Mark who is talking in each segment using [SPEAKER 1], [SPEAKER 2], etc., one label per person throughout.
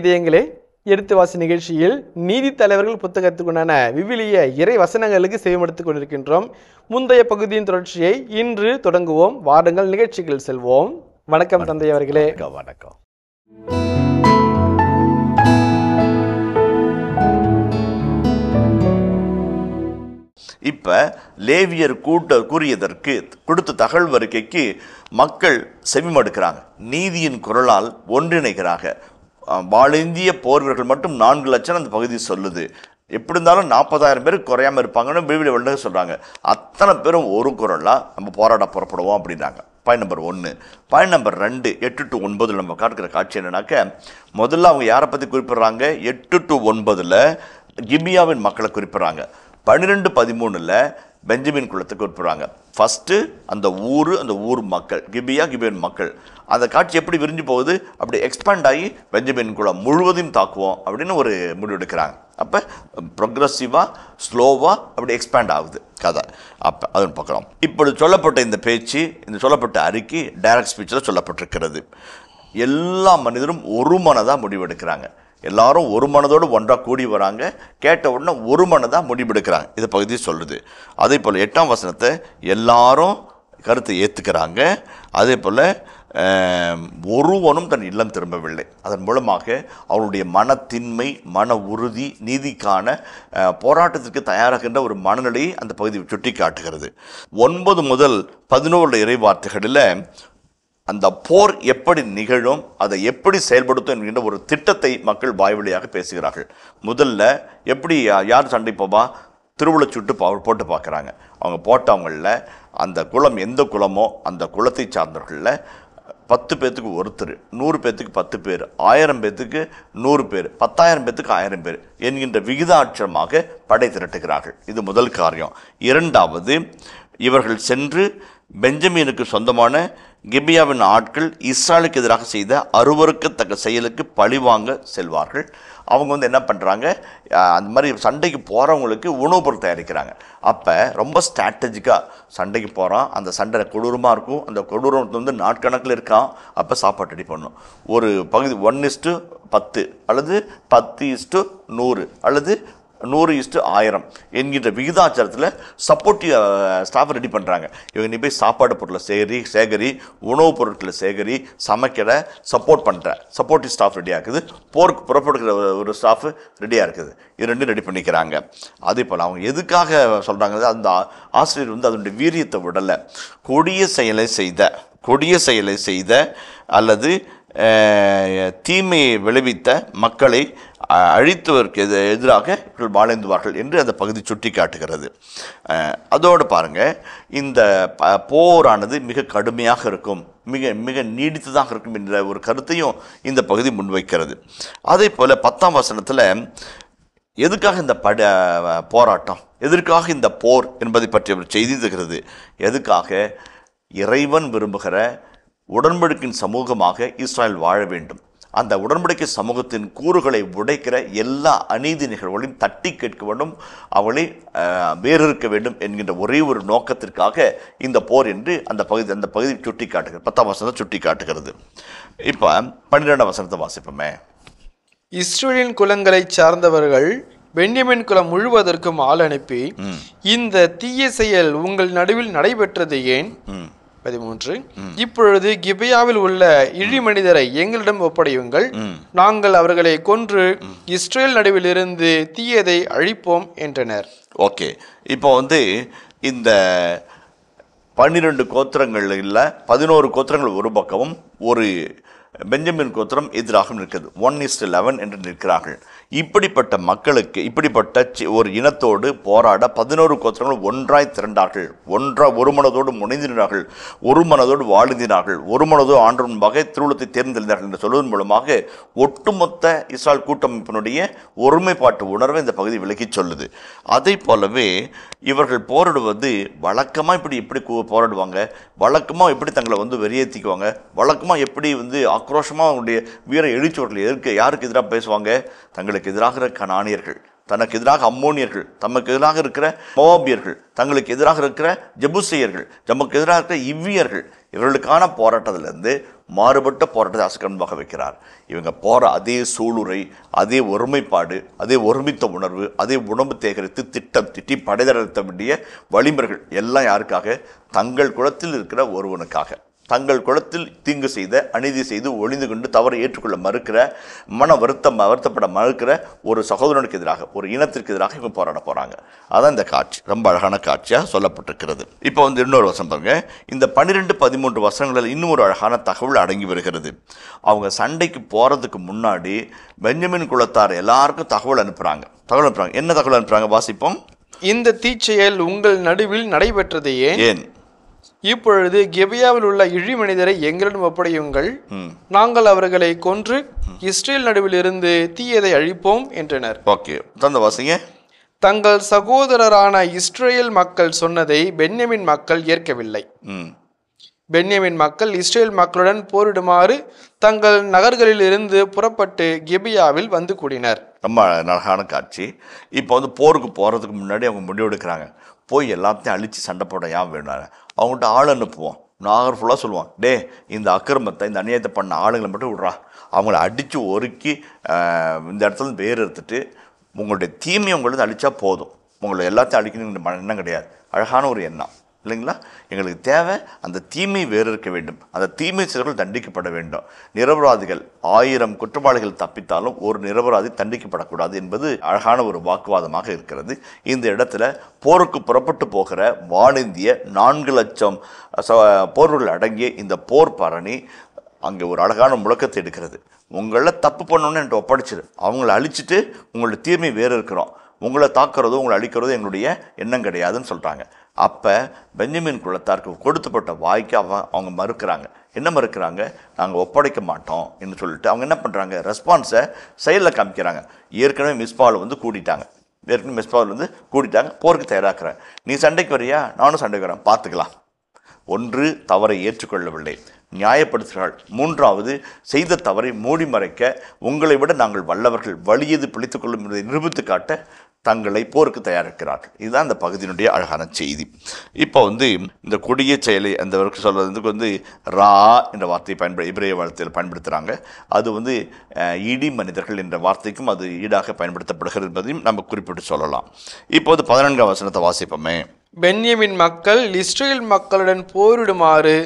[SPEAKER 1] இதயங்களே எடுத்து வாசி நிகழ்ச்சியில் நீதி தலைவர்கள் புத்தகத்துக்குண்டான விவிலிய இறை வசனங்களுக்கு செய்யமடுத்துக் கொண்டிருக்கின்றோம் முந்தைய பகுதியின் தொடர்ச்சியை இன்று தொடங்குவோம் வாருங்கள் நிகழ்ச்சிகள் செல்வோம் வணக்கம் தந்தை அவர்களே வணக்கம்
[SPEAKER 2] இப்ப லேவியர் கூட்ட கூறியதற்கு கொடுத்த தகவல் வருகைக்கு மக்கள் செவிமடுக்கிறாங்க நீதியின் குரலால் ஒன்றிணைகிறாங்க வாழிந்திய போர் வீரர்கள் மட்டும் நான்கு லட்சம் அந்த பகுதி சொல்லுது எப்படி இருந்தாலும் நாற்பதாயிரம் பேர் குறையாமல் இருப்பாங்கன்னு பிபிளி வல்லுநர் சொல்கிறாங்க அத்தனை பேரும் ஒரு குரலாக நம்ம போராட புறப்படுவோம் அப்படின்னாங்க பாயிண்ட் நம்பர் ஒன்று பாயிண்ட் நம்பர் ரெண்டு எட்டு டு ஒன்பதில் நம்ம காட்டுக்கிற காட்சி என்னன்னாக்க முதல்ல அவங்க யாரை பற்றி குறிப்பிட்றாங்க எட்டு டு ஒன்பதில் கிபியாவின் மக்களை குறிப்பிட்றாங்க பன்னிரெண்டு பதிமூணில் பெஞ்சமின் குளத்தை குறிப்பிட்றாங்க ஃபஸ்ட்டு அந்த ஊர் அந்த ஊர் மக்கள் கிபியா கிபியன் மக்கள் அந்த காட்சி எப்படி விரிஞ்சு போகுது அப்படி எக்ஸ்பேண்ட் ஆகி பெஞ்சமின் குளம் முழுவதையும் தாக்குவோம் அப்படின்னு ஒரு முடிவெடுக்கிறாங்க அப்போ ப்ரொக்ரஸிவாக ஸ்லோவாக அப்படி எக்ஸ்பேண்ட் ஆகுது கதை அப்போ அதன் பார்க்கலாம் இப்படி சொல்லப்பட்ட இந்த பேச்சு இந்த சொல்லப்பட்ட அறிக்கை டைரக்ட் ஸ்பீச்சில் சொல்லப்பட்டிருக்கிறது எல்லா மனிதரும் ஒரு மனதாக முடிவெடுக்கிறாங்க எல்லாரும் ஒரு மனதோடு ஒன்றாக கூடி வராங்க கேட்ட உடனே ஒரு மனதாக முடிவெடுக்கிறாங்க இது பகுதி சொல்லுது அதே போல் எட்டாம் வசனத்தை எல்லாரும் கருத்தை ஏற்றுக்கிறாங்க அதே போல் ஒருவனும் தன் இல்லம் திரும்பவில்லை அதன் மூலமாக அவருடைய மனத்தின்மை மன உறுதி நீதிக்கான போராட்டத்திற்கு தயாராகின்ற ஒரு மனநிலையை அந்த பகுதி சுட்டி காட்டுகிறது ஒன்பது முதல் பதினோரு இறைவார்த்தைகளில் அந்த போர் எப்படி நிகழும் அதை எப்படி செயல்படுத்தும் என்கின்ற ஒரு திட்டத்தை மக்கள் வாய்வழியாக பேசுகிறார்கள் முதல்ல எப்படி யார் சண்டை போவா திருவிழ சுட்டு போட்டு பார்க்குறாங்க அவங்க போட்டவங்களில் அந்த குளம் எந்த குளமோ அந்த குளத்தை சார்ந்தவர்களில் பத்து பேர்த்துக்கு ஒருத்தர் நூறு பேர்த்துக்கு பத்து பேர் ஆயிரம் பேர்த்துக்கு நூறு பேர் பத்தாயிரம் பேர்த்துக்கு ஆயிரம் பேர் என்கின்ற விகிதாட்சமாக படை திரட்டுகிறார்கள் இது முதல் காரியம் இரண்டாவது இவர்கள் சென்று பெஞ்சமீனுக்கு சொந்தமான கிபியாவின் ஆட்கள் இஸ்ராலுக்கு எதிராக செய்த அருவருக்கத்தக்க செயலுக்கு பழிவாங்க செல்வார்கள் அவங்க வந்து என்ன பண்ணுறாங்க அந்த மாதிரி சண்டைக்கு போகிறவங்களுக்கு உணவுப் பொருள் தயாரிக்கிறாங்க அப்போ ரொம்ப ஸ்ட்ராட்டஜிக்காக சண்டைக்கு போகிறான் அந்த சண்டை கொடூரமாக இருக்கும் அந்த கொடூரம் வந்து நாட்கணக்கில் இருக்கான் அப்போ சாப்பாடு ரெடி பண்ணும் ஒரு பகுதி ஒன் இஸ்டு பத்து அல்லது பத்து இஸ்டு நூறு அல்லது நூறு இஸ்ட்டு ஆயிரம் என்கின்ற விகிதாச்சாரத்தில் சப்போர்ட்டிவ் ஸ்டாஃப் ரெடி பண்ணுறாங்க இவங்க நீ போய் சாப்பாடு பொருளை சேகரி சேகரி உணவுப் பொருட்களை சேகரி சமைக்கிற சப்போர்ட் பண்ணுற சப்போர்ட்டிவ் ஸ்டாஃப் ரெடியாக இருக்குது போருக்கு புறப்படுகிற ஒரு ஸ்டாஃப் ரெடியாக இருக்குது இது ரெண்டும் ரெடி பண்ணிக்கிறாங்க அதே போல் அவங்க எதுக்காக சொல்கிறாங்க அந்த ஆசிரியர் வந்து அதனுடைய வீரியத்தை விடலை கொடிய செயலை செய்த கொடிய செயலை செய்த அல்லது தீமையை விளைவித்த மக்களை அழித்தவருக்கு எது எதிராக இவர்கள் வாழ்ந்துவார்கள் என்று அந்த பகுதி சுட்டி காட்டுகிறது அதோடு பாருங்கள் இந்த போரானது மிக கடுமையாக இருக்கும் மிக மிக நீடித்ததாக இருக்கும் என்ற ஒரு கருத்தையும் இந்த பகுதி முன்வைக்கிறது அதே போல் பத்தாம் வசனத்தில் எதுக்காக இந்த பட போராட்டம் எதற்காக இந்த போர் என்பதை பற்றி அவர் செய்தி தருகிறது எதுக்காக இறைவன் விரும்புகிற உடன்படிக்கையின் சமூகமாக இஸ்ராயல் வாழ வேண்டும் அந்த உடன்படிக்கை சமூகத்தின் கூறுகளை உடைக்கிற எல்லா அநீதி நிகழ்வுகளையும் தட்டி கேட்க வேண்டும் அவளை வேறிருக்க வேண்டும் என்கின்ற ஒரே ஒரு நோக்கத்திற்காக இந்த போர் என்று அந்த பகுதி அந்த பகுதி சுட்டி காட்டுகிறது பத்தாம் வசனத்தை சுட்டி காட்டுகிறது இப்போ பன்னிரெண்டாம் வசனத்தை வாசிப்போமே இஸ்ரேலின் குலங்களை
[SPEAKER 1] சார்ந்தவர்கள் பென்யமின் குலம் முழுவதற்கும் ஆள் அனுப்பி இந்த தீய செயல் உங்கள் நடுவில் நடைபெற்றது ஏன் பதிமூன்று இப்பொழுது கிபியாவில் உள்ள இழி மனிதரை எங்களிடம் ஒப்படையுங்கள் நாங்கள் அவர்களை கொன்று இஸ்ரேல்
[SPEAKER 2] நடுவில் இருந்து தீயதை அழிப்போம் என்றனர் ஓகே இப்போ வந்து இந்த பன்னிரெண்டு இல்லை பதினோரு கோத்திரங்கள் ஒரு பக்கமும் ஒரு பெஞ்சமின் கோத்திரம் எதிராகவும் நிற்கிறது ஒன் இஸ்ட் லெவன் என்று நிற்கிறார்கள் இப்படிப்பட்ட மக்களுக்கு இப்படிப்பட்ட ஒரு இனத்தோடு போராட பதினோரு கோத்திரங்கள் ஒன்றாய் திரண்டார்கள் ஒன்றா ஒரு மனதோடு முனைந்தினார்கள் ஒரு மனதோடு வாழ்ந்தினார்கள் ஒரு மனதோ ஆண்டு வகை திருவுளத்தை தேர்ந்தெழுந்தார்கள் என்று சொல்வதன் மூலமாக ஒட்டுமொத்த இஸ்ரால் கூட்டமைப்பினுடைய ஒருமைப்பாட்டு உணர்வை இந்த பகுதி விலக்கி சொல்லுது அதை போலவே இவர்கள் போரிடுவது வழக்கமாக இப்படி எப்படி போராடுவாங்க வழக்கமாக எப்படி தங்களை வந்து வெறியேற்றிக்குவாங்க வழக்கமாக எப்படி வந்து ஆக்ரோஷமாக அவங்களுடைய வீர எழுச்சியவர்களை எதிர்க்க யாருக்கு எதிராக பேசுவாங்க தங்களை தங்களுக்கு எதிராக கனானியர்கள் தனக்கு எதிராக அம்மோனியர்கள் தமக்கு எதிராக இருக்கிற மோபியர்கள் தங்களுக்கு எதிராக இருக்கிற ஜெபுசையர்கள் தமக்கு எதிராக இருக்கிற இவ்வியர்கள் இவர்களுக்கான போராட்டத்திலிருந்து மாறுபட்ட போராட்டத்தை அசகன்பாக வைக்கிறார் இவங்க போகிற அதே சூளுரை அதே ஒருமைப்பாடு அதே ஒருமித்த உணர்வு அதே உணவு தேகரித்து திட்டம் திட்டி படைதரத்த வேண்டிய வழிமுறைகள் எல்லாம் யாருக்காக தங்கள் குலத்தில் இருக்கிற ஒருவனுக்காக தங்கள் குலத்தில் தீங்கு செய்த அநீதி செய்து ஒளிந்து கொண்டு தவறை ஏற்றுக்கொள்ள மறுக்கிற மன வருத்தம் வருத்தப்பட மறுக்கிற ஒரு சகோதரனுக்கு எதிராக ஒரு இனத்திற்கு எதிராக இவங்க போராட போகிறாங்க அதான் இந்த காட்சி ரொம்ப அழகான காட்சியாக சொல்லப்பட்டிருக்கிறது இப்போ வந்து இன்னொரு வசம் பாருங்க இந்த பன்னிரெண்டு பதிமூன்று வருஷங்களில் இன்னும் ஒரு அழகான தகவல் அடங்கி வருகிறது அவங்க சண்டைக்கு போகிறதுக்கு முன்னாடி பெஞ்சமின் குலத்தார் எல்லாருக்கும் தகவல் அனுப்புகிறாங்க தகவல் அனுப்புகிறாங்க என்ன தகவல் அனுப்புகிறாங்க வாசிப்போம் இந்த தீச்செயல் உங்கள் நடுவில்
[SPEAKER 1] நடைபெற்றதையே ஏன் இப்பொழுது கெபியாவில் உள்ள இழி மனிதரை எங்களிடம் ஒப்படையுங்கள் நாங்கள் அவர்களை கொன்று இஸ்ரேல் நடுவில் இருந்து தீயதை அழிப்போம் என்றனர் ஓகே தந்த வாசிங்க தங்கள் சகோதரரான இஸ்ரேல் மக்கள் சொன்னதை பென்யமின் மக்கள் ஏற்கவில்லை பென்யமின் மக்கள் இஸ்ரேல் மக்களுடன் போரிடுமாறு தங்கள் நகர்களில் இருந்து புறப்பட்டு கெபியாவில் வந்து கூடினர் ரொம்ப
[SPEAKER 2] அழகான காட்சி இப்போ வந்து போருக்கு போகிறதுக்கு முன்னாடி அவங்க முடிவெடுக்கிறாங்க போய் எல்லாத்தையும் அழித்து சண்டை போட ஏன் வேணும் அவங்கள்ட்ட ஆள் அனுப்புவோம் நாகர் ஃபுல்லாக சொல்லுவான் டே இந்த அக்கிரமத்தை இந்த அநியாயத்தை பண்ண ஆளுங்களை மட்டும் விட்றா அவங்கள அடித்து ஒருக்கி இந்த இடத்துல வேர் எடுத்துட்டு உங்களுடைய தீமையை உங்களுக்கு அழித்தா போதும் உங்களை எல்லாத்தையும் அழிக்கணுங்கிற எண்ணம் கிடையாது அழகான ஒரு எண்ணம் இல்லைங்களா எங்களுக்கு தேவை அந்த தீமை வேறு இருக்க வேண்டும் அந்த தீமை செயல்கள் தண்டிக்கப்பட வேண்டும் நிரபராதிகள் ஆயிரம் குற்றவாளிகள் தப்பித்தாலும் ஒரு நிரபராதி தண்டிக்கப்படக்கூடாது என்பது அழகான ஒரு வாக்குவாதமாக இருக்கிறது இந்த இடத்துல போருக்கு புறப்பட்டு போகிற வானிந்திய நான்கு லட்சம் போர்கள் அடங்கிய இந்த போர் பரணி அங்கே ஒரு அழகான முழக்கத்தை எடுக்கிறது உங்களில் தப்பு பண்ணணும்னு என்கிட்ட ஒப்படைச்சிரு அவங்கள அழிச்சிட்டு உங்களோட தீமை வேறு இருக்கிறோம் உங்களை தாக்குறதோ உங்களை அழிக்கிறதோ எங்களுடைய எண்ணம் கிடையாதுன்னு சொல்கிறாங்க அப்போ பெஞ்சமின் குலத்தாருக்கு கொடுத்துப்பட்ட வாய்க்கு அவன் அவங்க மறுக்கிறாங்க என்ன மறுக்கிறாங்க நாங்கள் ஒப்படைக்க மாட்டோம் என்று சொல்லிட்டு அவங்க என்ன பண்ணுறாங்க ரெஸ்பான்ஸை செயலில் காமிக்கிறாங்க ஏற்கனவே மிஸ்பால் வந்து கூட்டிட்டாங்க ஏற்கனவே மிஸ்பால் வந்து கூட்டிட்டாங்க போருக்கு தயாராக்குறேன் நீ சண்டைக்கு வரியா நானும் சண்டைக்கு வரேன் பார்த்துக்கலாம் ஒன்று தவறை ஏற்றுக்கொள்ளவில்லை நியாயப்படுத்துகிறாள் மூன்றாவது செய்த தவறை மூடி மறைக்க உங்களை விட நாங்கள் வல்லவர்கள் வலியது பிடித்துக்கொள்ளும் என்பதை நிரூபித்து காட்ட தங்களை போருக்கு தயாரிக்கிறார்கள் இதுதான் அந்த பகுதியினுடைய அழகான செய்தி இப்போ வந்து இந்த கொடிய செயலை அந்த சொல்வதற்கு வந்து ரா என்ற வார்த்தையை பயன்படு இப்ரேய வார்த்தையில் பயன்படுத்துகிறாங்க அது வந்து இடி மனிதர்கள் என்ற வார்த்தைக்கும் அது ஈடாக பயன்படுத்தப்படுகிறது என்பதையும் நம்ம குறிப்பிட்டு சொல்லலாம் இப்போது பதினான்காம் வசனத்தை வாசிப்போமே பென்யமின்
[SPEAKER 1] மக்கள் இஸ்ரேல் மக்களுடன் போரிடுமாறு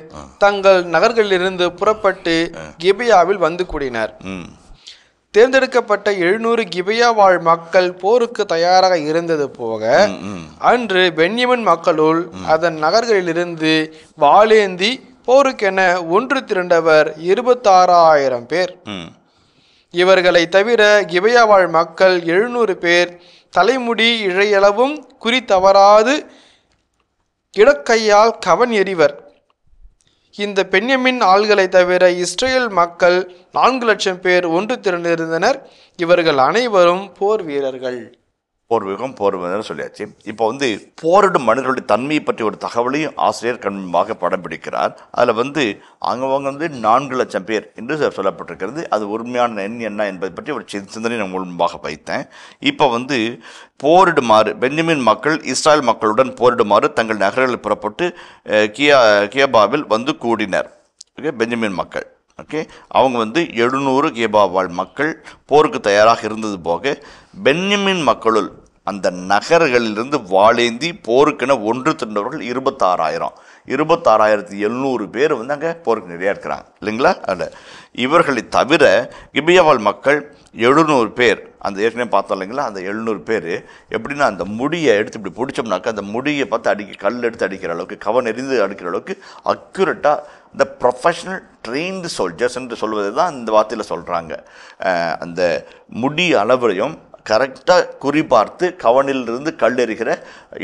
[SPEAKER 1] தங்கள் நகர்களிலிருந்து புறப்பட்டு கிபியாவில் வந்து கூடினர் தேர்ந்தெடுக்கப்பட்ட எழுநூறு கிபியா வாழ் மக்கள் போருக்கு தயாராக இருந்தது போக அன்று பென்யமின் மக்களுள் அதன் நகர்களிலிருந்து வாளேந்தி போருக்கென ஒன்று திரண்டவர் இருபத்தாறாயிரம் பேர் இவர்களை தவிர கிபையா வாழ் மக்கள் எழுநூறு பேர் தலைமுடி இழையளவும் குறி தவறாது இடக்கையால் கவன் எறிவர் இந்த பெண்யமின் ஆள்களை தவிர இஸ்ரேல் மக்கள் நான்கு லட்சம் பேர் ஒன்று திரண்டிருந்தனர் இவர்கள் அனைவரும் போர்
[SPEAKER 2] வீரர்கள் போர்வீகம் போர்வீகம் சொல்லியாச்சு இப்போ வந்து போரிடும் மனிதர்களுடைய தன்மையை பற்றி ஒரு தகவலையும் ஆசிரியர் கண்மாக படம் பிடிக்கிறார் அதில் வந்து அங்கவங்க வந்து நான்கு லட்சம் பேர் என்று சொல்லப்பட்டிருக்கிறது அது உண்மையான எண் என்ன என்பதை பற்றி ஒரு சிந்தனை நான் முன்பாக வைத்தேன் இப்போ வந்து போரிடுமாறு பெஞ்சமின் மக்கள் இஸ்ரேல் மக்களுடன் போரிடுமாறு தங்கள் நகரங்களில் புறப்பட்டு கியா கியபாவில் வந்து கூடினர் ஓகே பெஞ்சமின் மக்கள் ஓகே அவங்க வந்து எழுநூறு கேபாவால் மக்கள் போருக்கு தயாராக இருந்தது போக பென்யமின் மக்களுள் அந்த நகர்களிலிருந்து வாழேந்தி போருக்கென ஒன்று திண்டவர்கள் இருபத்தாறாயிரம் இருபத்தாறாயிரத்தி எழுநூறு பேர் வந்து அங்கே போருக்கு நிறையா இருக்கிறாங்க இல்லைங்களா அதில் இவர்களை தவிர கிபியாவால் மக்கள் எழுநூறு பேர் அந்த ஏற்கனவே பார்த்தோம் இல்லைங்களா அந்த எழுநூறு பேர் எப்படின்னா அந்த முடியை எடுத்து இப்படி பிடிச்சோம்னாக்கா அந்த முடியை பார்த்து அடிக்க கல் எடுத்து அடிக்கிற அளவுக்கு கவன் எறிந்து அடிக்கிற அளவுக்கு அக்யூரட்டாக த ப்ரொஃபஷனல் ட்ரெயின்டு சோல்ஜர்ஸ் என்று சொல்வது தான் இந்த வார்த்தையில் சொல்கிறாங்க அந்த முடி அளவையும் கரெக்டாக குறிபார்த்து கவனிலிருந்து கல்லெறிகிற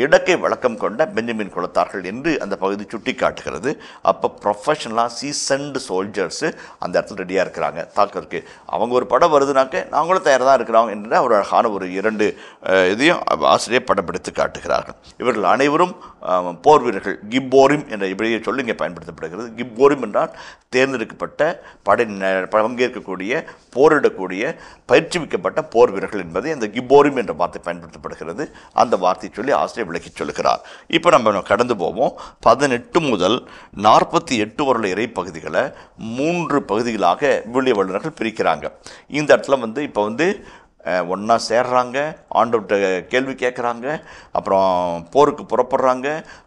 [SPEAKER 2] இடக்கை வழக்கம் கொண்ட பெஞ்சமின் கொடுத்தார்கள் என்று அந்த பகுதி சுட்டி காட்டுகிறது அப்போ ப்ரொஃபஷனலாக சீசன்டு சோல்ஜர்ஸு அந்த இடத்துல ரெடியாக இருக்கிறாங்க தாக்கிறதுக்கு அவங்க ஒரு படம் வருதுனாக்க நாங்களும் தயாராக தான் இருக்கிறோம் என்று அவர் அழகான ஒரு இரண்டு இதையும் ஆசிரியர் படப்பிடித்து காட்டுகிறார்கள் இவர்கள் அனைவரும் போர் வீரர்கள் கிப்போரிம் என்ற இப்படியே சொல்லி இங்கே பயன்படுத்தப்படுகிறது கிப்போரிம் என்றால் தேர்ந்தெடுக்கப்பட்ட படை பங்கேற்கக்கூடிய போரிடக்கூடிய பயிற்சிமிக்கப்பட்ட போர் வீரர்கள் என்பதை வார்த்தை அந்த கிபோரிம் என்ற வார்த்தை பயன்படுத்தப்படுகிறது அந்த வார்த்தை சொல்லி ஆசிரியர் விளக்கி சொல்கிறார் இப்போ நம்ம கடந்து போவோம் பதினெட்டு முதல் நாற்பத்தி எட்டு வருட இறை பகுதிகளை மூன்று பகுதிகளாக விழிய வல்லுநர்கள் பிரிக்கிறாங்க இந்த இடத்துல வந்து இப்போ வந்து ஒன்றா சேர்றாங்க ஆண்டவர்கிட்ட கேள்வி கேட்குறாங்க அப்புறம் போருக்கு புறப்படுறாங்க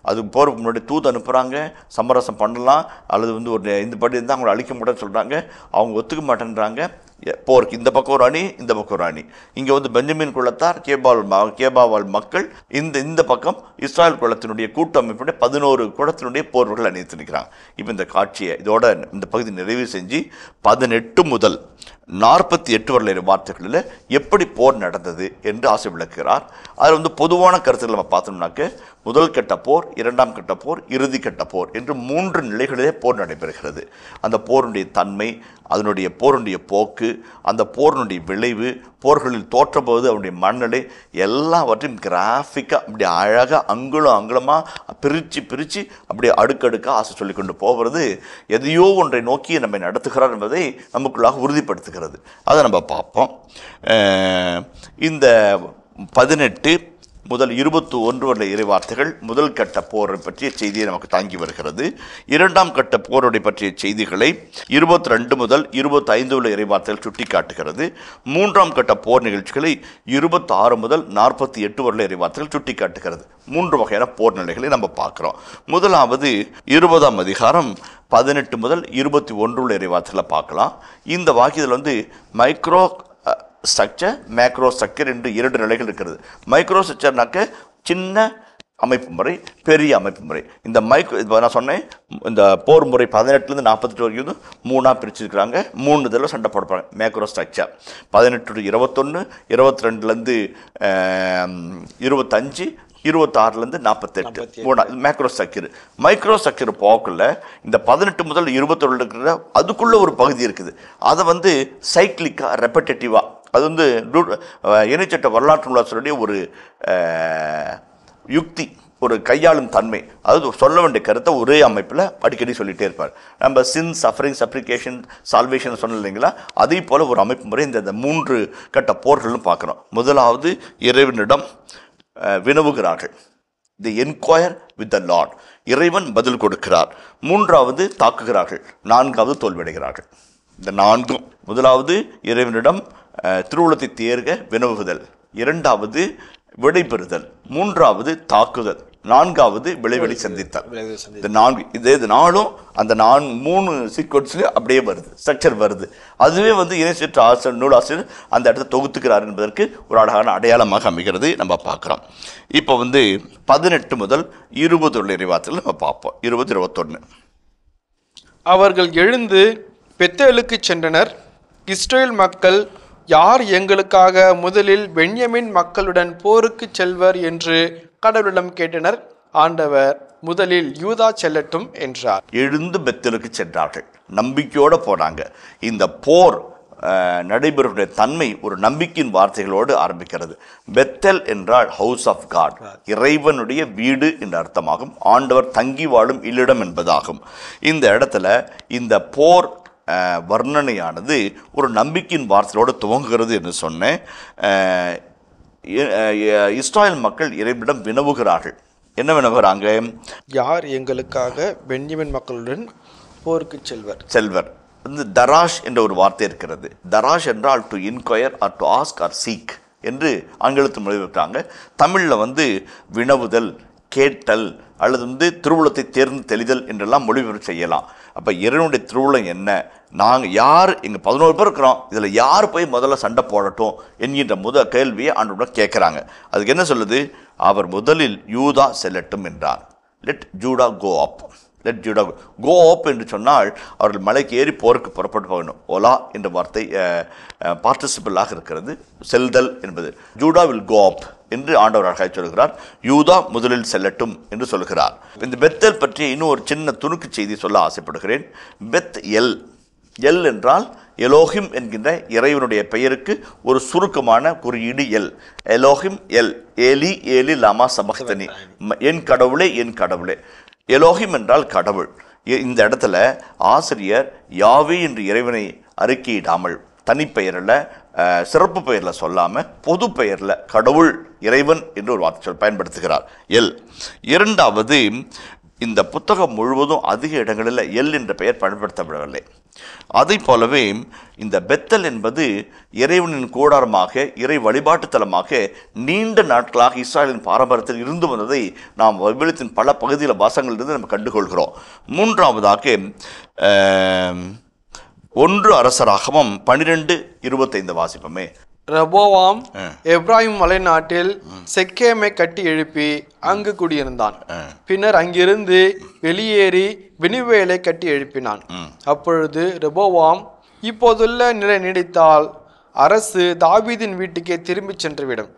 [SPEAKER 2] அதுக்கு போருக்கு முன்னாடி தூது அனுப்புகிறாங்க சமரசம் பண்ணலாம் அல்லது வந்து ஒரு இந்த படி இருந்தால் அவங்கள அழிக்க முடியாதுன்னு சொல்கிறாங்க அவங்க ஒத்துக்க மாட்டேன்றாங்க போருக்கு இந்த பக்கம் ராணி இந்த பக்கம் ராணி இங்கே வந்து பெஞ்சமின் குளத்தார் கேபால் கேபாவால் மக்கள் இந்த இந்த பக்கம் இஸ்ராயல் குளத்தினுடைய கூட்டமைப்பினுடைய பதினோரு குளத்தினுடைய போர்வர்கள் அணிவித்து நிற்கிறாங்க இப்போ இந்த காட்சியை இதோட இந்த பகுதி நிறைவு செஞ்சு பதினெட்டு முதல் நாற்பத்தி எட்டு வரலை வார்த்தைகளில் எப்படி போர் நடந்தது என்று ஆசை விளக்குகிறார் அதில் வந்து பொதுவான கருத்துக்கள் நம்ம பார்த்தோம்னாக்க முதல் கட்ட போர் இரண்டாம் கட்ட போர் இறுதி கட்ட போர் என்று மூன்று நிலைகளிலே போர் நடைபெறுகிறது அந்த போருடைய தன்மை அதனுடைய போருடைய போக்கு அந்த போரினுடைய விளைவு போர்களில் தோற்றபோது அவனுடைய மண்ணிலை எல்லாவற்றையும் கிராஃபிக்காக அப்படி அழகாக அங்குலம் அங்குலமாக பிரித்து பிரித்து அப்படியே அடுக்கடுக்காக ஆசை சொல்லி கொண்டு போகிறது எதையோ ஒன்றை நோக்கி நம்மை நடத்துகிறார் என்பதை நமக்குள்ளாக உறுதிப்படுத்துகிறது அதை நம்ம பார்ப்போம் இந்த பதினெட்டு முதல் இருபத்தி ஒன்று வருட இறைவார்த்தைகள் முதல் கட்ட போரை பற்றிய செய்தியை நமக்கு தாங்கி வருகிறது இரண்டாம் கட்ட போரோடை பற்றிய செய்திகளை இருபத்தி ரெண்டு முதல் இருபத்தி ஐந்து உள்ள இறைவார்த்தைகள் சுட்டிக்காட்டுகிறது மூன்றாம் கட்ட போர் நிகழ்ச்சிகளை இருபத்தி ஆறு முதல் நாற்பத்தி எட்டு வருட இறைவார்த்தைகள் சுட்டிக்காட்டுகிறது மூன்று வகையான போர் நிலைகளை நம்ம பார்க்குறோம் முதலாவது இருபதாம் அதிகாரம் பதினெட்டு முதல் இருபத்தி ஒன்று உள்ள இறைவார்த்தைகளை பார்க்கலாம் இந்த வாக்கியத்தில் வந்து மைக்ரோ ஸ்ட்ரக்சர் மேக்ரோ ஸ்ட்ரக்சர் என்று இரண்டு நிலைகள் இருக்கிறது மைக்ரோ ஸ்ட்ரக்சர்னாக்க சின்ன அமைப்பு முறை பெரிய அமைப்பு முறை இந்த மைக்ரோ இப்போ நான் சொன்னேன் இந்த போர் முறை பதினெட்டுலேருந்து நாற்பத்தெட்டு வரைக்கும் மூணாக பிரிச்சுருக்கிறாங்க மூணு தடவை சண்டை போடப்படுறாங்க மேக்ரோ ஸ்ட்ரக்சர் பதினெட்டு டு இருபத்தொன்று இருபத்தி ரெண்டுலேருந்து இருபத்தஞ்சு இருபத்தாறுலேருந்து நாற்பத்தெட்டு மூணா இது மேக்ரோ ஸ்ட்ரக்சர் மைக்ரோ ஸ்ட்ரக்சர் போக்குள்ள இந்த பதினெட்டு முதல் இருபத்தொன்று இருக்கிற அதுக்குள்ளே ஒரு பகுதி இருக்குது அதை வந்து சைக்கிளிக்காக ரெப்படேட்டிவாக அது வந்து இணைச்சட்ட வரலாற்று நூலாசிரியருடைய ஒரு யுக்தி ஒரு கையாளும் தன்மை அதாவது சொல்ல வேண்டிய கருத்தை ஒரே அமைப்பில் அடிக்கடி சொல்லிகிட்டே இருப்பார் நம்ம சின் சஃபரிங் சப்ளிகேஷன் சால்வேஷன் சொன்ன இல்லைங்களா அதே போல் ஒரு அமைப்பு முறை இந்த மூன்று கட்ட போர்களும் பார்க்குறோம் முதலாவது இறைவனிடம் வினவுகிறார்கள் the enquire with the Lord இறைவன் பதில் கொடுக்கிறார் மூன்றாவது தாக்குகிறார்கள் நான்காவது தோல்வியடைகிறார்கள் இந்த நான்கும் முதலாவது இறைவனிடம் திருவுளத்தை தேர்க வினவுதல் இரண்டாவது விடைபெறுதல் மூன்றாவது தாக்குதல் நான்காவது விளைவெளி சந்தித்தல் இந்த நான்கு இதே இது நாளும் அந்த நான் மூணு சீக்வன்ஸ்லேயும் அப்படியே வருது ஸ்ட்ரக்சர் வருது அதுவே வந்து இணைச்சற்ற ஆசிரியர் நூலாசிரியர் அந்த இடத்த தொகுத்துக்கிறார் என்பதற்கு ஒரு அழகான அடையாளமாக அமைகிறது நம்ம பார்க்குறோம் இப்போ வந்து பதினெட்டு முதல் இருபது உள்ள இறைவாத்தில் நம்ம பார்ப்போம் இருபது இருபத்தொன்று
[SPEAKER 1] அவர்கள் எழுந்து பெத்தேலுக்கு சென்றனர் இஸ்ரேல் மக்கள் யார் எங்களுக்காக முதலில் வெண்யமின் மக்களுடன் போருக்கு செல்வர் என்று கடவுளிடம் கேட்டனர் ஆண்டவர்
[SPEAKER 2] முதலில் யூதா செல்லட்டும் என்றார் எழுந்து பெத்தலுக்கு சென்றார்கள் நம்பிக்கையோடு போனாங்க இந்த போர் நடைபெறுகிற தன்மை ஒரு நம்பிக்கையின் வார்த்தைகளோடு ஆரம்பிக்கிறது பெத்தல் என்றால் ஹவுஸ் ஆஃப் காட் இறைவனுடைய வீடு என்ற அர்த்தமாகும் ஆண்டவர் தங்கி வாழும் இல்லிடம் என்பதாகும் இந்த இடத்துல இந்த போர் வர்ணனையானது ஒரு நம்பிக்கையின் வார்த்தையோடு துவங்குகிறது என்று சொன்னேன் இஸ்ராயல் மக்கள் இறைவிடம் வினவுகிறார்கள் என்ன வினவுகிறாங்க யார் எங்களுக்காக பென்யமின் மக்களுடன் போருக்கு செல்வர் செல்வர் வந்து தராஷ் என்ற ஒரு வார்த்தை இருக்கிறது தராஷ் என்றால் to enquire or to ask or seek என்று ஆங்கிலத்தில் மொழிபெற்றாங்க தமிழில் வந்து வினவுதல் கேட்டல் அல்லது வந்து திருவுளத்தை தேர்ந்து தெளிதல் என்றெல்லாம் மொழிபெயர்ப்பு செய்யலாம் அப்போ இறைவனுடைய திருவுளம் என்ன நாங்கள் யார் எங்கள் பதினோரு பேர் இருக்கிறோம் இதில் யார் போய் முதல்ல சண்டை போடட்டும் என்கின்ற முத கேள்வியை ஆண்டோட கேட்குறாங்க அதுக்கு என்ன சொல்லுது அவர் முதலில் யூதா செல்லட்டும் என்றார் let Judah go up let Judah go up என்று சொன்னால் அவர்கள் மலைக்கு ஏறி போருக்கு புறப்பட்டு போகணும் ஓலா என்ற வார்த்தை பார்ட்டிசிபிளாக இருக்கிறது செல்தல் என்பது ஜூடா வில் கோ அப் என்று ஆண்டவராக சொல்கிறார் யூதா முதலில் செல்லட்டும் என்று சொல்கிறார் இந்த பெத்தல் பற்றி இன்னும் ஒரு சின்ன துணுக்கு செய்தி சொல்ல ஆசைப்படுகிறேன் பெத் எல் எல் என்றால் எலோஹிம் என்கின்ற இறைவனுடைய பெயருக்கு ஒரு சுருக்கமான குறியீடு எல் எலோஹிம் எல் ஏலி ஏலி லாமா சமஹ்தனி என் கடவுளே என் கடவுளே எலோகிம் என்றால் கடவுள் இந்த இடத்துல ஆசிரியர் யாவே என்று இறைவனை அறிக்கையிடாமல் தனிப்பெயரில் சிறப்பு பெயரில் சொல்லாமல் பொது பெயரில் கடவுள் இறைவன் என்று ஒரு வார்த்தை பயன்படுத்துகிறார் எல் இரண்டாவது இந்த புத்தகம் முழுவதும் அதிக இடங்களில் எல் என்ற பெயர் பயன்படுத்தப்படவில்லை அதை போலவே இந்த பெத்தல் என்பது இறைவனின் கூடாரமாக இறை வழிபாட்டு தலமாக நீண்ட நாட்களாக இஸ்ராயலின் பாரம்பரியத்தில் இருந்து வந்ததை நாம் விபலத்தின் பல பகுதியில் வாசங்களிலிருந்து நம்ம கண்டுகொள்கிறோம் மூன்றாவதாக ஒன்று அரசராகவும் பன்னிரெண்டு இருபத்தைந்து வாசிப்போமே
[SPEAKER 1] ரபோவாம் எப்ராஹிம் நாட்டில் செக்கேமை கட்டி எழுப்பி அங்கு குடியிருந்தான் பின்னர் அங்கிருந்து வெளியேறி வெனிவேலை கட்டி எழுப்பினான் அப்பொழுது ரெபோவாம் இப்போதுள்ள நிலை நீடித்தால் அரசு தாபீதின் வீட்டுக்கே திரும்பிச் சென்றுவிடும்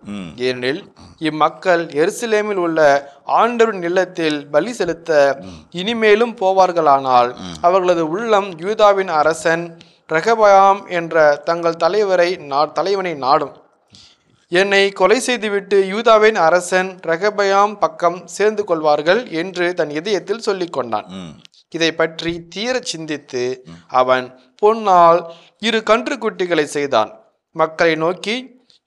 [SPEAKER 1] ஏனெனில் இம்மக்கள் எருசலேமில் உள்ள ஆண்டவின் நிலத்தில் பலி செலுத்த இனிமேலும் போவார்களானால் அவர்களது உள்ளம் யூதாவின் அரசன் ரகபயாம் என்ற தங்கள் தலைவரை நா தலைவனை நாடும் என்னை கொலை செய்துவிட்டு யூதாவின் அரசன் ரகபயாம் பக்கம் சேர்ந்து கொள்வார்கள் என்று தன் இதயத்தில் சொல்லிக் கொண்டான் இதை பற்றி தீர சிந்தித்து அவன் பொன்னால் இரு குட்டிகளை செய்தான் மக்களை நோக்கி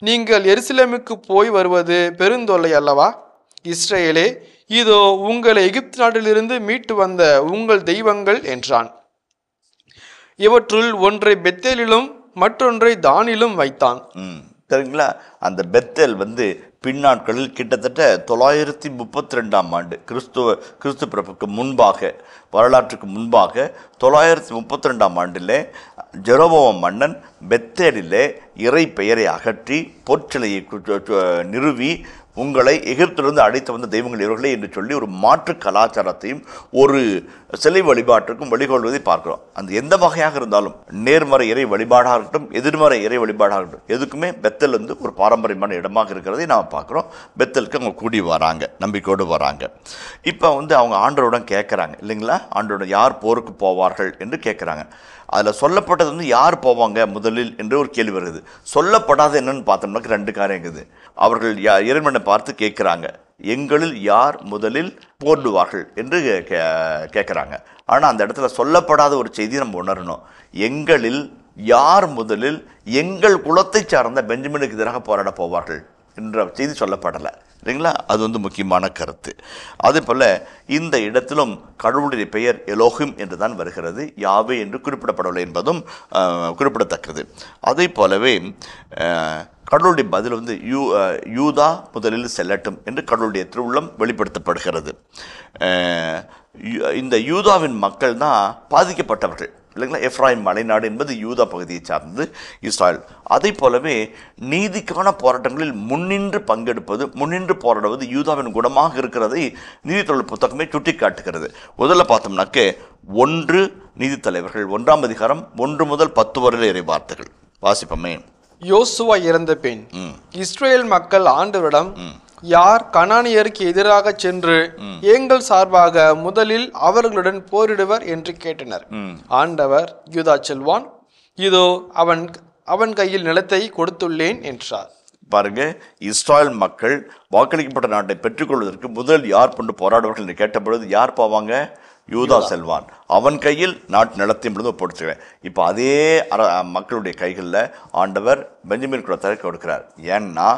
[SPEAKER 1] நீங்கள் எருசலேமுக்கு போய் வருவது பெருந்தொல்லை அல்லவா இஸ்ரேலே இதோ உங்களை எகிப்து நாட்டிலிருந்து மீட்டு வந்த உங்கள் தெய்வங்கள் என்றான் இவற்றுள்
[SPEAKER 2] ஒன்றை பெத்தேலிலும் மற்றொன்றை தானிலும் வைத்தான் சரிங்களா அந்த பெத்தேல் வந்து பின்னாட்களில் கிட்டத்தட்ட தொள்ளாயிரத்தி முப்பத்தி ரெண்டாம் ஆண்டு கிறிஸ்துவ கிறிஸ்து பிறப்புக்கு முன்பாக வரலாற்றுக்கு முன்பாக தொள்ளாயிரத்தி முப்பத்தி ரெண்டாம் ஆண்டிலே ஜெரோபவ மன்னன் பெத்தேலிலே இறை பெயரை அகற்றி பொற்சிலையை நிறுவி உங்களை எகிப்திலிருந்து அழைத்து வந்த தெய்வங்கள் இவர்களே என்று சொல்லி ஒரு மாற்று கலாச்சாரத்தையும் ஒரு சிலை வழிபாட்டிற்கும் வழிகொள்வதை பார்க்கிறோம் அந்த எந்த வகையாக இருந்தாலும் நேர்மறை இறை வழிபாடாக இருக்கட்டும் எதிர்மறை இறை வழிபாடாக இருக்கட்டும் எதுக்குமே பெத்தல் வந்து ஒரு பாரம்பரியமான இடமாக இருக்கிறதை நாம் பார்க்குறோம் பெத்தலுக்கு அவங்க கூடி வராங்க நம்பிக்கையோடு வராங்க இப்போ வந்து அவங்க ஆண்டோருடன் கேட்குறாங்க இல்லைங்களா ஆண்டோட யார் போருக்கு போவார்கள் என்று கேட்குறாங்க அதில் சொல்லப்பட்டது வந்து யார் போவாங்க முதலில் என்று ஒரு கேள்வி வருது சொல்லப்படாத என்னன்னு பார்த்தோம்னாக்க ரெண்டு காரியம் இருக்குது அவர்கள் யா இறைவனை பார்த்து கேட்குறாங்க எங்களில் யார் முதலில் போர்டுவார்கள் என்று கே கேட்குறாங்க ஆனால் அந்த இடத்துல சொல்லப்படாத ஒரு செய்தியை நம்ம உணரணும் எங்களில் யார் முதலில் எங்கள் குலத்தை சார்ந்த பெஞ்சமினுக்கு எதிராக போராட போவார்கள் என்ற செய்தி சொல்லப்படலை சரிங்களா அது வந்து முக்கியமான கருத்து அதே போல் இந்த இடத்திலும் கடவுளுடைய பெயர் எலோஹிம் என்று தான் வருகிறது யாவே என்று குறிப்பிடப்படவில்லை என்பதும் குறிப்பிடத்தக்கது அதே போலவே கடவுளுடைய பதில் வந்து யூ யூதா முதலில் செல்லட்டும் என்று கடவுளுடைய திருவுள்ளம் வெளிப்படுத்தப்படுகிறது இந்த யூதாவின் மக்கள் தான் பாதிக்கப்பட்டவர்கள் இல்லைங்களா எஃப்ராயின் மலைநாடு என்பது யூதா பகுதியை சார்ந்தது இஸ்ராயல் அதை போலவே நீதிக்கான போராட்டங்களில் முன்னின்று பங்கெடுப்பது முன்னின்று போராடுவது யூதாவின் குணமாக இருக்கிறதை நீதித்தொழில் புத்தகமே சுட்டிக்காட்டுகிறது முதல்ல பார்த்தோம்னாக்க ஒன்று நீதித்தலைவர்கள் ஒன்றாம் அதிகாரம் ஒன்று முதல் பத்து வரையில் இறை வார்த்தைகள் வாசிப்பமே யோசுவா இறந்த பின் இஸ்ரேல்
[SPEAKER 1] மக்கள் ஆண்டவரிடம் யார் கனானியருக்கு எதிராக சென்று எங்கள் சார்பாக முதலில் அவர்களுடன் போரிடுவர் என்று கேட்டனர் ஆண்டவர் யூதா செல்வான் இதோ அவன் அவன் கையில் நிலத்தை கொடுத்துள்ளேன் என்றார்
[SPEAKER 2] பாருங்க இஸ்ராயல் மக்கள் வாக்களிக்கப்பட்ட நாட்டை பெற்றுக்கொள்வதற்கு முதல் யார் கொண்டு போராடுவார்கள் என்று கேட்டபொழுது யார் போவாங்க யூதா செல்வான் அவன் கையில் நாட்டு நிலத்தையும் நிலத்தை ஒப்படைச்சுக்கிறேன் இப்போ அதே அர மக்களுடைய கைகளில் ஆண்டவர் பெஞ்சமின் குலத்தை கொடுக்கிறார் ஏன்னா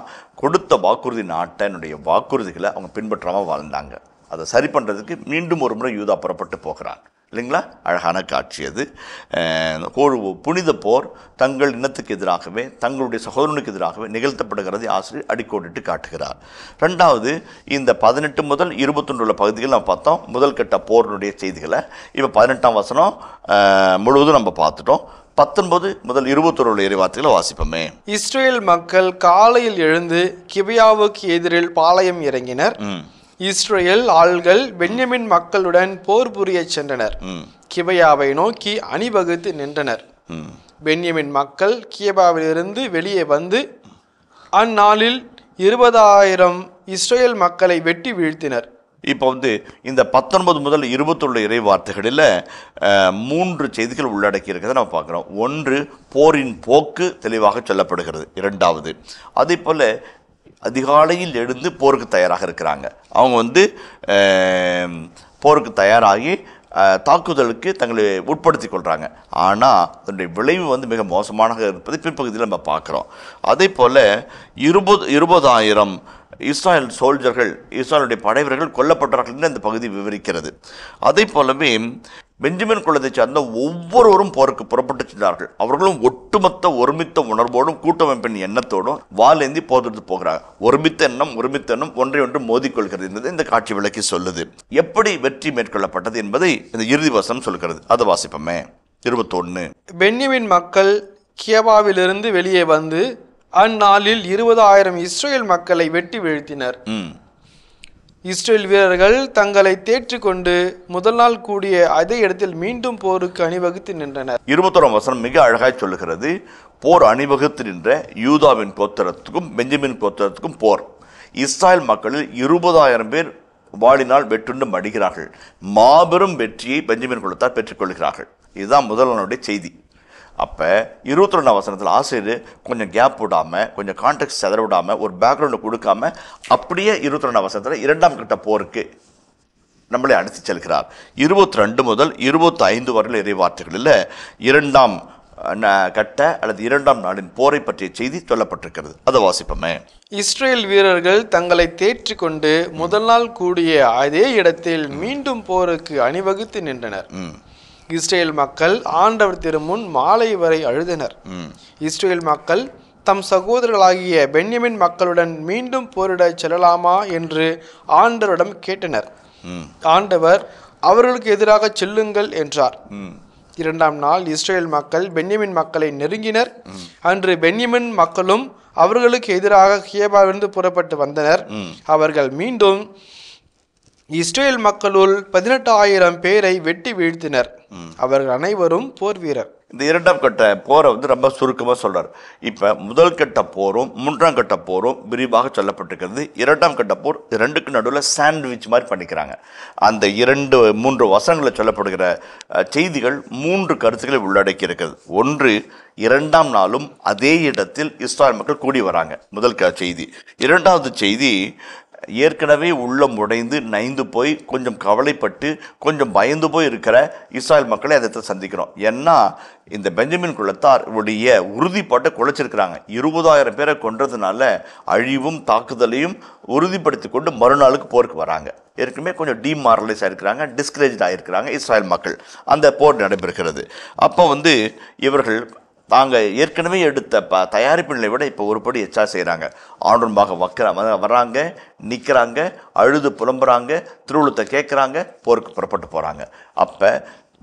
[SPEAKER 2] கொடுத்த வாக்குறுதி நாட்டினுடைய வாக்குறுதிகளை அவங்க பின்பற்றாமல் வாழ்ந்தாங்க அதை சரி பண்ணுறதுக்கு மீண்டும் ஒரு முறை யூதா புறப்பட்டு போகிறான் இல்லைங்களா அழகான காட்சி அது போர் புனித போர் தங்கள் இனத்துக்கு எதிராகவே தங்களுடைய சகோதரனுக்கு எதிராகவே நிகழ்த்தப்படுகிறதை ஆசிரியர் அடிக்கோடிட்டு காட்டுகிறார் ரெண்டாவது இந்த பதினெட்டு முதல் இருபத்தொன்று உள்ள பகுதிகள் நம்ம பார்த்தோம் முதல் கட்ட போரினுடைய செய்திகளை இப்போ பதினெட்டாம் வசனம் முழுவதும் நம்ம பார்த்துட்டோம் பத்தொன்பது முதல் இருபத்தொரு உள்ள இறைவார்த்தைகளை வாசிப்போமே
[SPEAKER 1] இஸ்ரேல் மக்கள் காலையில் எழுந்து கிபியாவுக்கு எதிரில் பாளையம் இறங்கினர் இஸ்ரேல் ஆள்கள் வெண்ணியமின் மக்களுடன் போர் புரியச் சென்றனர் கிபையாவை நோக்கி அணிவகுத்து நின்றனர் வெண்ணியமின் மக்கள் கியபாவிலிருந்து வெளியே வந்து அந்நாளில்
[SPEAKER 2] இருபதாயிரம் இஸ்ரேல் மக்களை வெட்டி வீழ்த்தினர் இப்போ வந்து இந்த பத்தொன்பது முதல் இருபத்தொள்ள இறை வார்த்தைகளில் மூன்று செய்திகள் உள்ளடக்கி இருக்கிறத நம்ம பார்க்குறோம் ஒன்று போரின் போக்கு தெளிவாக சொல்லப்படுகிறது இரண்டாவது அதே போல் அதிகாலையில் எழுந்து போருக்கு தயாராக இருக்கிறாங்க அவங்க வந்து போருக்கு தயாராகி தாக்குதலுக்கு தங்களை உட்படுத்தி கொள்கிறாங்க ஆனால் அதனுடைய விளைவு வந்து மிக மோசமாக இருப்பதை பிற்பகுதியில் நம்ம பார்க்குறோம் அதே போல் இருபது இருபதாயிரம் இஸ்ராயல் சோல்ஜர்கள் இஸ்ராயலுடைய படைவர்கள் கொல்லப்பட்டார்கள் என்று அந்த பகுதி விவரிக்கிறது அதே போலவே பெஞ்சமின் குழந்தை சார்ந்த ஒவ்வொருவரும் போருக்கு புறப்பட்டு சென்றார்கள் அவர்களும் ஒட்டுமொத்த ஒருமித்த உணர்வோடும் கூட்டமைப்பின் எண்ணத்தோடும் வாலேந்தி போதெடுத்து போகிறார் ஒருமித்த எண்ணம் ஒருமித்த எண்ணம் ஒன்றை ஒன்று மோதிக்கொள்கிறது என்பது இந்த காட்சி விளக்கி சொல்லுது எப்படி வெற்றி மேற்கொள்ளப்பட்டது என்பதை இந்த இறுதி வசனம் சொல்கிறது அதை வாசிப்போமே இருபத்தொன்னு
[SPEAKER 1] பென்னிமின் மக்கள் கியவாவிலிருந்து வெளியே வந்து அந்நாளில் இருபதாயிரம் இஸ்ரேல் மக்களை வெட்டி வீழ்த்தினர் இஸ்ரேல் வீரர்கள் தங்களை தேற்றிக்கொண்டு முதல் நாள் கூடிய அதே இடத்தில் மீண்டும் போருக்கு அணிவகுத்து நின்றனர்
[SPEAKER 2] இருபத்தோராம் வசனம் மிக அழகாய் சொல்லுகிறது போர் அணிவகுத்து நின்ற யூதாவின் கோத்திரத்துக்கும் பெஞ்சமின் கோத்திரத்துக்கும் போர் இஸ்ரேல் மக்களில் இருபதாயிரம் பேர் வாழினால் வெற்றுண்டு மடிகிறார்கள் மாபெரும் வெற்றியை பெஞ்சமின் குலத்தால் பெற்றுக்கொள்கிறார்கள் இதுதான் முதல்வனுடைய செய்தி அப்போ இருபத்தி ரெண்டாம் வசனத்தில் ஆசிரியர் கொஞ்சம் கேப் விடாமல் கொஞ்சம் கான்டெக்ட் செதற விடாமல் ஒரு பேக்ரவுண்டு கொடுக்காம அப்படியே இருபத்தி ரெண்டாம் வசனத்தில் இரண்டாம் கட்ட போருக்கு நம்மளை அழைத்து செல்கிறார் இருபத்தி ரெண்டு முதல் இருபத்தி ஐந்து வரையில் வார்த்தைகளில் இரண்டாம் கட்ட அல்லது இரண்டாம் நாளின் போரை பற்றிய செய்தி சொல்லப்பட்டிருக்கிறது அதை வாசிப்போமே
[SPEAKER 1] இஸ்ரேல் வீரர்கள் தங்களை தேற்றி கொண்டு முதல் நாள் கூடிய அதே இடத்தில் மீண்டும் போருக்கு அணிவகுத்து நின்றனர் இஸ்ரேல் மக்கள் ஆண்டவர் திருமுன் மாலை வரை அழுதனர் இஸ்ரேல் மக்கள் தம் சகோதரர்களாகிய பென்யமின் மக்களுடன் மீண்டும் போரிடச் செல்லலாமா என்று ஆண்டவரிடம் கேட்டனர் ஆண்டவர் அவர்களுக்கு எதிராக செல்லுங்கள் என்றார் இரண்டாம் நாள் இஸ்ரேல் மக்கள் பென்யமின் மக்களை நெருங்கினர் அன்று பென்யமின் மக்களும் அவர்களுக்கு எதிராக கியபாவிலிருந்து புறப்பட்டு வந்தனர் அவர்கள் மீண்டும் இஸ்ரேல் மக்களுள் பதினெட்டு ஆயிரம் பேரை
[SPEAKER 2] வெட்டி வீழ்த்தினர்
[SPEAKER 1] அவர்கள் அனைவரும் போர் வீரர்
[SPEAKER 2] இந்த இரண்டாம் கட்ட போரை வந்து ரொம்ப சுருக்கமாக சொல்கிறார் இப்போ முதல் கட்ட போரும் மூன்றாம் கட்ட போரும் விரிவாக சொல்லப்பட்டிருக்கிறது இரண்டாம் கட்ட போர் ரெண்டுக்கு நடுவில் சாண்ட்விச் மாதிரி பண்ணிக்கிறாங்க அந்த இரண்டு மூன்று வசனங்களில் சொல்லப்படுகிற செய்திகள் மூன்று கருத்துக்களை உள்ளடக்கி இருக்கிறது ஒன்று இரண்டாம் நாளும் அதே இடத்தில் இஸ்ராயல் மக்கள் கூடி வராங்க முதல் செய்தி இரண்டாவது செய்தி ஏற்கனவே உள்ளம் உடைந்து நைந்து போய் கொஞ்சம் கவலைப்பட்டு கொஞ்சம் பயந்து போய் இருக்கிற இஸ்ராயல் மக்களை அதை சந்திக்கிறோம் ஏன்னா இந்த பெஞ்சமின் குலத்தார் உடைய உறுதிப்பாட்டை குலைச்சிருக்கிறாங்க இருபதாயிரம் பேரை கொன்றதுனால அழிவும் தாக்குதலையும் உறுதிப்படுத்தி கொண்டு மறுநாளுக்கு போருக்கு வராங்க ஏற்கனவே கொஞ்சம் டிமாரலைஸ் ஆகிருக்கிறாங்க டிஸ்கரேஜ் ஆகிருக்கிறாங்க இஸ்ராயல் மக்கள் அந்த போர் நடைபெறுகிறது அப்போ வந்து இவர்கள் தாங்க ஏற்கனவே எடுத்த ப தயாரிப்புகளை விட இப்போ ஒரு படி எச்சா செய்கிறாங்க ஆண்டன்பாக வக்கிறாங்க வர்றாங்க நிற்கிறாங்க அழுது புலம்புறாங்க திருவுளத்தை கேட்குறாங்க போருக்கு புறப்பட்டு போகிறாங்க அப்போ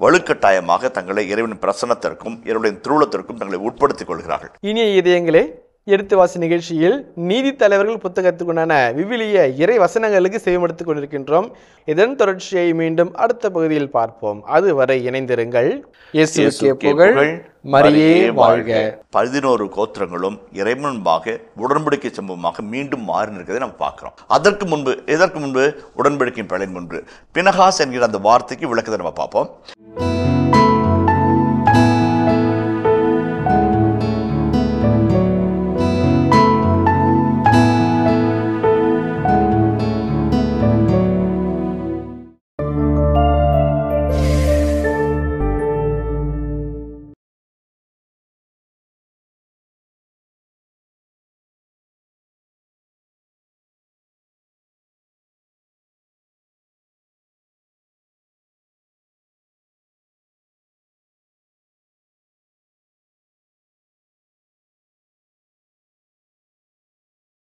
[SPEAKER 2] வலுக்கட்டாயமாக தங்களை இறைவன் பிரசனத்திற்கும் இறைவனின் திருவுளத்திற்கும் தங்களை உட்படுத்திக் கொள்கிறார்கள்
[SPEAKER 1] இனிய இதயங்களே எடுத்துவாசி நிகழ்ச்சியில் நீதி தலைவர்கள் புத்தகத்துக்குண்டான விவிலிய இறை வசனங்களுக்கு செய்யப்படுத்திக் கொண்டிருக்கின்றோம் இதன் தொடர்ச்சியை மீண்டும் அடுத்த பகுதியில் பார்ப்போம் அதுவரை இணைந்திருங்கள் வாழ்க
[SPEAKER 2] பதினோரு கோத்திரங்களும் இறைமுன்பாக உடன்படிக்கை சம்பவமாக மீண்டும் மாறி இருக்கிறதை நம்ம பார்க்கிறோம் அதற்கு முன்பு இதற்கு முன்பு உடன்படிக்கையின் பலன் முன்பு பினகாஸ் என்கிற அந்த வார்த்தைக்கு விளக்கத்தை நம்ம பார்ப்போம்